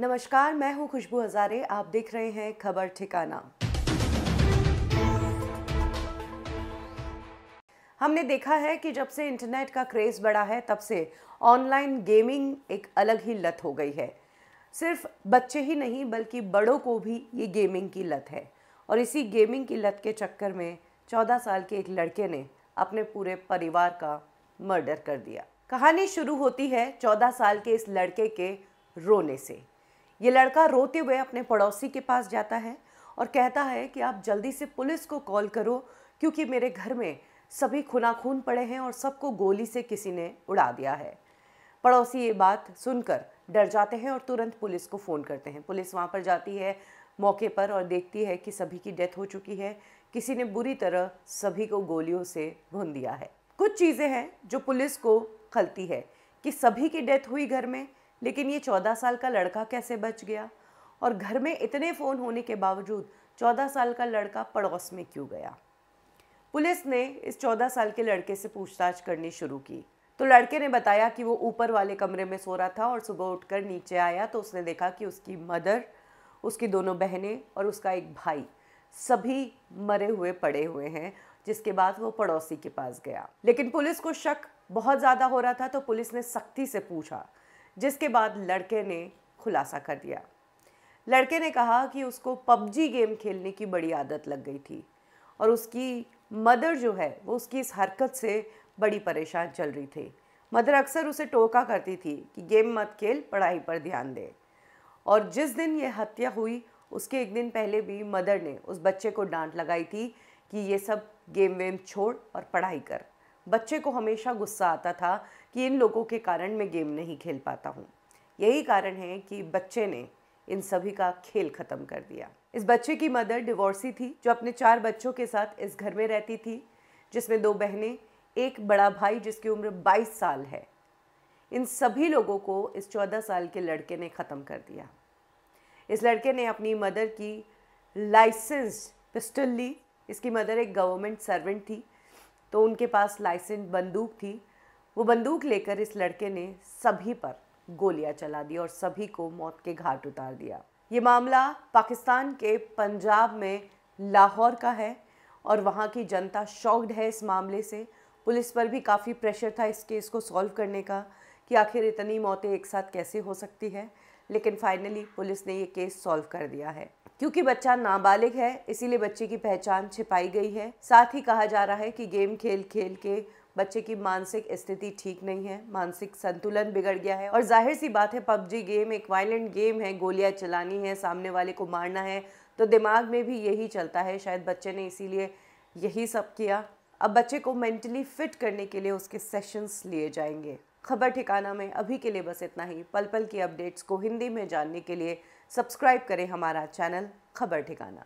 नमस्कार मैं हूं खुशबू हजारे आप देख रहे हैं खबर ठिकाना हमने देखा है कि जब से इंटरनेट का क्रेज़ बढ़ा है तब से ऑनलाइन गेमिंग एक अलग ही लत हो गई है सिर्फ बच्चे ही नहीं बल्कि बड़ों को भी ये गेमिंग की लत है और इसी गेमिंग की लत के चक्कर में 14 साल के एक लड़के ने अपने पूरे परिवार का मर्डर कर दिया कहानी शुरू होती है 14 साल के इस लड़के के रोने से ये लड़का रोते हुए अपने पड़ोसी के पास जाता है और कहता है कि आप जल्दी से पुलिस को कॉल करो क्योंकि मेरे घर में सभी खुनाखून पड़े हैं और सबको गोली से किसी ने उड़ा दिया है पड़ोसी ये बात सुनकर डर जाते हैं और तुरंत पुलिस को फ़ोन करते हैं पुलिस वहाँ पर जाती है मौके पर और देखती है कि सभी की डेथ हो चुकी है किसी ने बुरी तरह सभी को गोलियों से भून दिया है कुछ चीज़ें हैं जो पुलिस को खलती है कि सभी की डेथ हुई घर में लेकिन ये चौदह साल का लड़का कैसे बच गया और घर में इतने फ़ोन होने के बावजूद चौदह साल का लड़का पड़ोस में क्यों गया पुलिस ने इस चौदह साल के लड़के से पूछताछ करनी शुरू की तो लड़के ने बताया कि वो ऊपर वाले कमरे में सो रहा था और सुबह उठकर नीचे आया तो उसने देखा कि उसकी मदर उसकी दोनों बहनें और उसका एक भाई सभी मरे हुए पड़े हुए हैं जिसके बाद वो पड़ोसी के पास गया लेकिन पुलिस को शक बहुत ज़्यादा हो रहा था तो पुलिस ने सख्ती से पूछा जिसके बाद लड़के ने खुलासा कर दिया लड़के ने कहा कि उसको पबजी गेम खेलने की बड़ी आदत लग गई थी और उसकी मदर जो है वो उसकी इस हरकत से बड़ी परेशान चल रही थी मदर अक्सर उसे टोका करती थी कि गेम मत खेल पढ़ाई पर ध्यान दे और जिस दिन ये हत्या हुई उसके एक दिन पहले भी मदर ने उस बच्चे को डांट लगाई थी कि ये सब गेम वेम छोड़ और पढ़ाई कर बच्चे को हमेशा गुस्सा आता था कि इन लोगों के कारण मैं गेम नहीं खेल पाता हूँ यही कारण है कि बच्चे ने इन सभी का खेल ख़त्म कर दिया इस बच्चे की मदर डिवोर्सी थी जो अपने चार बच्चों के साथ इस घर में रहती थी जिसमें दो बहनें एक बड़ा भाई जिसकी उम्र 22 साल है इन सभी लोगों को इस 14 साल के लड़के ने ख़त्म कर दिया इस लड़के ने अपनी मदर की लाइसेंस पिस्टल ली इसकी मदर एक गवर्नमेंट सर्वेंट थी तो उनके पास लाइसेंस बंदूक थी वो बंदूक लेकर इस लड़के ने सभी पर गोलियां चला दी और सभी को मौत के घाट उतार दिया ये मामला पाकिस्तान के पंजाब में लाहौर का है और वहाँ की जनता शॉक्ड है इस मामले से पुलिस पर भी काफ़ी प्रेशर था इस केस को सॉल्व करने का कि आखिर इतनी मौतें एक साथ कैसे हो सकती है लेकिन फाइनली पुलिस ने ये केस सॉल्व कर दिया है क्योंकि बच्चा नाबालिग है इसीलिए बच्चे की पहचान छिपाई गई है साथ ही कहा जा रहा है कि गेम खेल खेल के बच्चे की मानसिक स्थिति ठीक नहीं है मानसिक संतुलन बिगड़ गया है और जाहिर सी बात है पबजी गेम एक वायलेंट गेम है गोलियां चलानी है सामने वाले को मारना है तो दिमाग में भी यही चलता है शायद बच्चे ने इसीलिए यही सब किया अब बच्चे को मेंटली फिट करने के लिए उसके सेशंस लिए जाएंगे खबर ठिकाना में अभी के लिए बस इतना ही पल पल की अपडेट्स को हिंदी में जानने के लिए सब्सक्राइब करें हमारा चैनल खबर ठिकाना